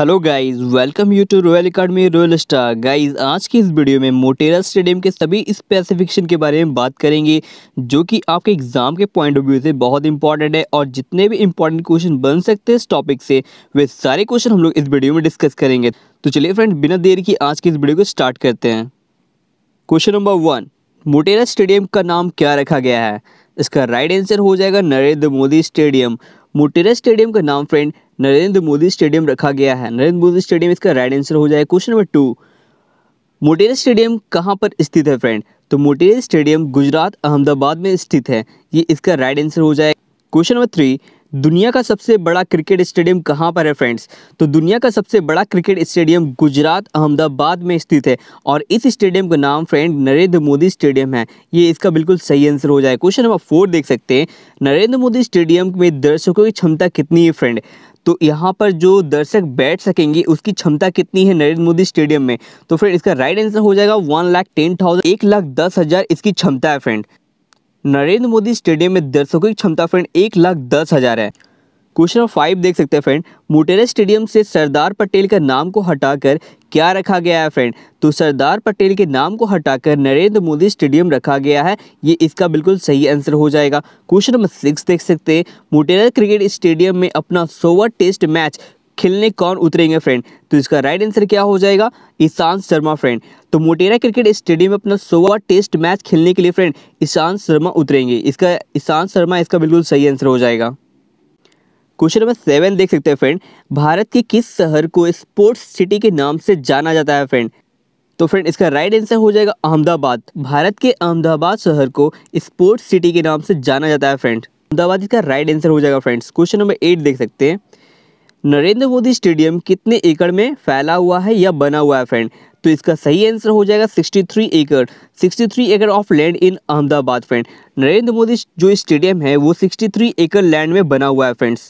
Hello guys welcome you to Royal Academy Royal Star guys आज की इस video में मोटेरा स्टेडियम के सभी स्पेसिफिकेशन के बारे में बात करेंगे जो कि आपके एग्जाम के पॉइंट ऑफ व्यू से बहुत इंपॉर्टेंट है और जितने भी इंपॉर्टेंट क्वेश्चन बन सकते हैं इस टॉपिक से वे सारे क्वेश्चन हम लोग इस वीडियो में डिस्कस करेंगे तो चलिए फ्रेंड बिना देर की आज की इस वीडियो को स्टार्ट करते हैं question number one Motera stadium का नाम क्या रखा गया है इसका राइट आंसर हो जाएगा नरेंद्र मोदी स्टेडियम मोटेरा स्टेडियम का नाम फ्रेंड नरेंद्र मोदी स्टेडियम रखा गया है नरेंद्र मोदी स्टेडियम इसका राइट आंसर हो जाएगा question number two Motera stadium कहाँ पर स्थित है फ्रेंड तो मोटेरा स्टेडियम गुजरात अहमदाबाद में स्थित है ये इसका राइट आंसर हो जाएगा क्वेश्चन नंबर थ्री दुनिया का सबसे बड़ा क्रिकेट स्टेडियम कहाँ पर है फ्रेंड्स तो दुनिया का सबसे बड़ा क्रिकेट स्टेडियम गुजरात अहमदाबाद में स्थित है और इस स्टेडियम का नाम फ्रेंड नरेंद्र मोदी स्टेडियम है ये इसका बिल्कुल सही आंसर हो जाए क्वेश्चन नंबर फोर देख सकते हैं नरेंद्र मोदी स्टेडियम में दर्शकों की क्षमता कितनी है फ्रेंड तो यहाँ पर जो दर्शक बैठ सकेंगे उसकी क्षमता कितनी है नरेंद्र मोदी स्टेडियम में तो फ्रेंड इसका राइट आंसर हो जाएगा वन लाख टेन थाउजेंड एक लाख दस हज़ार इसकी क्षमता है फ्रेंड नरेंद्र मोदी स्टेडियम में दर्शकों की क्षमता फ्रेंड एक लाख दस हज़ार है क्वेश्चन फाइव देख सकते हैं फ्रेंड मोटेरा स्टेडियम से सरदार पटेल का नाम को हटाकर क्या रखा गया है फ्रेंड तो सरदार पटेल के नाम को हटाकर नरेंद्र मोदी स्टेडियम रखा गया है ये इसका बिल्कुल सही आंसर हो जाएगा क्वेश्चन नंबर सिक्स देख सकते हैं मोटेरा क्रिकेट स्टेडियम में अपना सोवर टेस्ट मैच खेलने कौन उतरेंगे फ्रेंड तो इसका राइट आंसर क्या हो जाएगा ईशांत शर्मा फ्रेंड तो मोटेरा क्रिकेट स्टेडियम में अपना सोवा टेस्ट मैच खेलने के लिए फ्रेंड ईशांत शर्मा उतरेंगे इसका ईशांत शर्मा इसका बिल्कुल सही आंसर हो जाएगा क्वेश्चन नंबर सेवन देख सकते हैं फ्रेंड भारत के किस शहर को स्पोर्ट्स सिटी के नाम से जाना जाता है फ्रेंड तो फ्रेंड इसका राइट आंसर हो जाएगा अहमदाबाद भारत के अहमदाबाद शहर को स्पोर्ट्स सिटी के नाम से जाना जाता है फ्रेंड अहमदाबाद इसका राइट आंसर हो जाएगा फ्रेंड्स क्वेश्चन नंबर एट देख सकते हैं नरेंद्र मोदी स्टेडियम कितने एकड़ में फैला हुआ है या बना हुआ है फ्रेंड तो इसका सही आंसर हो जाएगा 63 एकड़ 63 एकड़ of land in Ahmedabad friend Narendra Modi जो स्टेडियम है वो 63 एकड़ लैंड में बना हुआ है फ्रेंड्स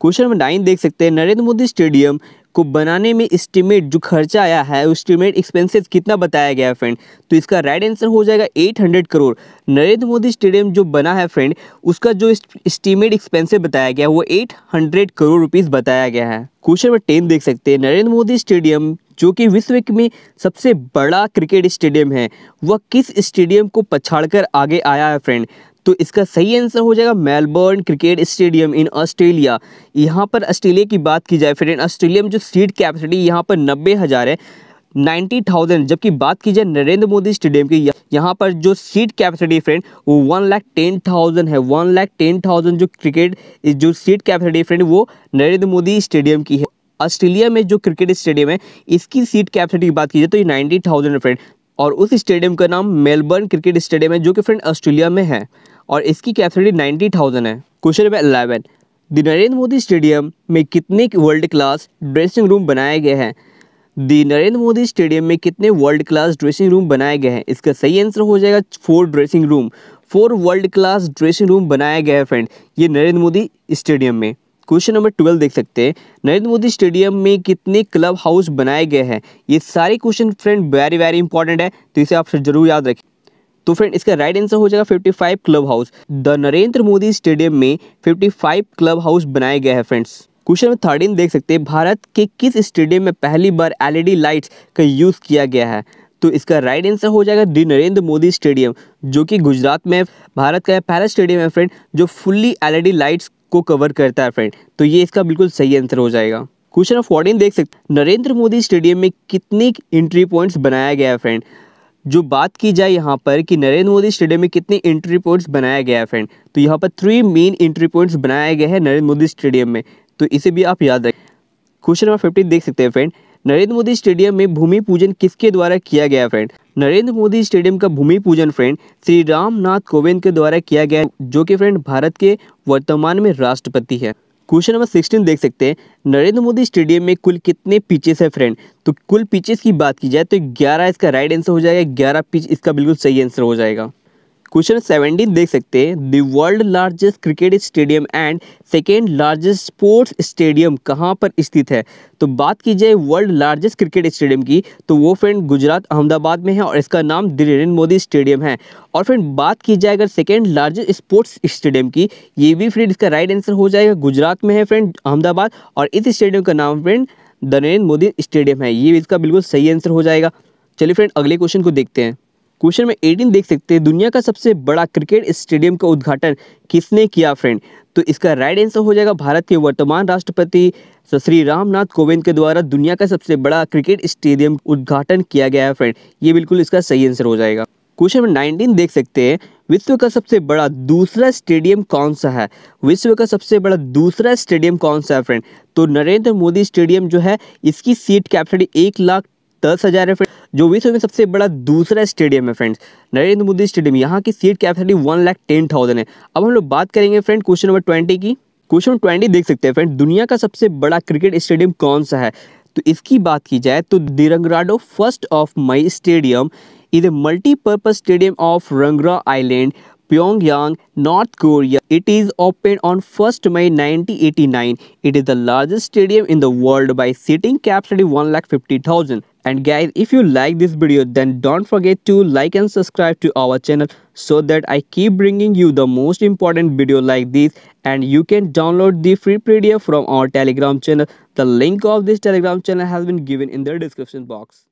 क्वेश्चन नंबर नाइन देख सकते हैं नरेंद्र मोदी स्टेडियम को बनाने में इस्टीमेट जो खर्चा आया है इस्टीमेट एक्सपेंसेस कितना बताया गया है फ्रेंड तो इसका राइट आंसर हो जाएगा 800 करोड़ नरेंद्र मोदी स्टेडियम जो बना है फ्रेंड उसका जो इस्टीमेट एक्सपेंसिव बताया गया है वो 800 करोड़ रुपीज़ बताया गया है क्वेश्चन नंबर टेन देख सकते हैं नरेंद्र मोदी स्टेडियम जो कि विश्व में सबसे बड़ा क्रिकेट स्टेडियम है वह किस स्टेडियम को पछाड़कर आगे आया है फ्रेंड तो इसका सही आंसर हो जाएगा Melbourne cricket stadium in Australia यहाँ पर ऑस्ट्रेलिया की बात की जाए फ्रेंड ऑस्ट्रेलिया में जो सीट कैपेसिटी यहाँ पर नब्बे हज़ार है नाइन्टी थाउजेंड जबकि बात की जाए नरेंद्र मोदी स्टेडियम की यहाँ पर जो सीट कैपेसिटी फ्रेंड वो वन लाख टेन थाउजेंड है वन लाख टेन थाउजेंड जो क्रिकेट जो सीट कैपेसिटी फ्रेंड वो नरेंद्र मोदी स्टेडियम की है ऑस्ट्रेलिया में जो क्रिकेट स्टेडियम है इसकी सीट कैपेसिटी की बात की जाए तो ये नाइन्टी थाउजेंड फ्रेंड और उस स्टेडियम का नाम मेलबर्न क्रिकेट स्टेडियम है जो कि फ्रेंड ऑस्ट्रेलिया में है और इसकी कैपेसिटी नाइन्टी थाउजेंड है question number eleven the Narendra Modi stadium में कितने वर्ल्ड क्लास ड्रेसिंग रूम बनाए गए हैं दी नरेंद्र मोदी स्टेडियम में कितने वर्ल्ड क्लास ड्रेसिंग रूम बनाए गए हैं इसका सही आंसर हो जाएगा four dressing room four world class dressing room बनाया गया है फ्रेंड ये नरेंद्र मोदी स्टेडियम में क्वेश्चन नंबर ट्वेल्व देख सकते हैं नरेंद्र मोदी स्टेडियम में कितने क्लब हाउस बनाए गए हैं ये सारे question friend very very important है तो इसे आप जरूर याद रखें तो फ्रेंड इसका राइट आंसर हो जाएगा 55 club house the Narendra Modi stadium में 55 क्लब हाउस बनाया गया है फ्रेंड्स क्वेश्चन में थर्टीन देख सकते हैं भारत के किस स्टेडियम में पहली बार एलईडी लाइट्स e का यूज़ किया गया है तो इसका राइट आंसर हो जाएगा डी नरेंद्र मोदी स्टेडियम जो कि गुजरात में भारत का पहला स्टेडियम है फ्रेंड जो फुल्ली एलईडी लाइट्स को कवर करता है फ्रेंड तो ये इसका बिल्कुल सही आंसर हो जाएगा क्वेश्चन ऑफ फोर्टीन देख सकते नरेंद्र मोदी स्टेडियम में कितने एंट्री पॉइंट्स बनाया गया है फ्रेंड जो बात की जाए यहाँ पर कि नरेंद्र मोदी स्टेडियम में कितने एंट्री पॉइंट्स बनाया गया है फ्रेंड तो यहाँ पर थ्री मेन एंट्री पॉइंट्स बनाया गया है नरेंद्र मोदी स्टेडियम में तो इसे भी आप याद रखें क्वेश्चन नंबर फिफ्टीन देख सकते हैं फ्रेंड नरेंद्र मोदी स्टेडियम में भूमि पूजन किसके द्वारा किया गया फ्रेंड नरेंद्र मोदी स्टेडियम का भूमि पूजन फ्रेंड श्री रामनाथ कोविंद के द्वारा किया गया जो कि फ्रेंड भारत के वर्तमान में राष्ट्रपति है क्वेश्चन नंबर सिक्सटीन देख सकते हैं नरेंद्र मोदी स्टेडियम में कुल कितने पिचेस है फ्रेंड तो कुल पिचेस की बात की जाए तो ग्यारह इसका राइट आंसर हो जाएगा ग्यारह पिच इसका बिल्कुल सही आंसर हो जाएगा क्वेश्चन सेवेंटीन देख सकते हैं the world largest cricket stadium and second largest sports stadium कहाँ पर स्थित है तो बात की जाए वर्ल्ड लार्जेस्ट क्रिकेट स्टेडियम की तो वो फ्रेंड गुजरात अहमदाबाद में है और इसका नाम नरेंद्र मोदी स्टेडियम है और फ्रेंड बात की जाए अगर सेकेंड लार्जेस्ट स्पोर्ट्स स्टेडियम की ये भी फ्रेंड इसका राइट आंसर हो जाएगा गुजरात में है फ्रेंड अहमदाबाद और इस स्टेडियम का नाम फ्रेंड नरेंद्र मोदी स्टेडियम है ये इसका बिल्कुल सही आंसर हो जाएगा चलिए फ्रेंड अगले क्वेश्चन को देखते हैं क्वेश्चन में एटीन देख सकते हैं दुनिया का सबसे बड़ा क्रिकेट स्टेडियम का उद्घाटन किसने किया फ्रेंड तो इसका राइट आंसर हो जाएगा भारत के वर्तमान राष्ट्रपति श्री रामनाथ कोविंद के द्वारा दुनिया का सबसे बड़ा क्रिकेट स्टेडियम उद्घाटन किया गया है फ्रेंड ये बिल्कुल इसका सही आंसर हो जाएगा क्वेश्चन नंबर नाइनटीन देख सकते हैं विश्व का सबसे बड़ा दूसरा स्टेडियम कौन सा है विश्व का सबसे बड़ा दूसरा स्टेडियम कौन सा है फ्रेंड तो नरेंद्र मोदी स्टेडियम जो है इसकी सीट कैपेसिटी एक लाख दस हज़ार है फ्रेंड्स जो विश्व में सबसे बड़ा दूसरा स्टेडियम है फ्रेंड्स नरेंद्र मोदी स्टेडियम यहाँ की seat capacity one lakh ten thousand है अब हम लोग बात करेंगे फ्रेंड क्वेश्चन नंबर ट्वेंटी की क्वेश्चन ट्वेंटी देख सकते हैं फ्रेंड दुनिया का सबसे बड़ा क्रिकेट स्टेडियम कौन सा है तो इसकी बात की जाए तो the Rungrado first of May stadium is a multipurpose stadium of Rungra island Pyongyang, North Korea. It is opened on 1st May 1989. It is the largest stadium in the world by seating capacity 1,50,000. And guys, if you like this video, then don't forget to like and subscribe to our channel so that I keep bringing you the most important video like this and you can download the free PDF from our Telegram channel. The link of this Telegram channel has been given in the description box.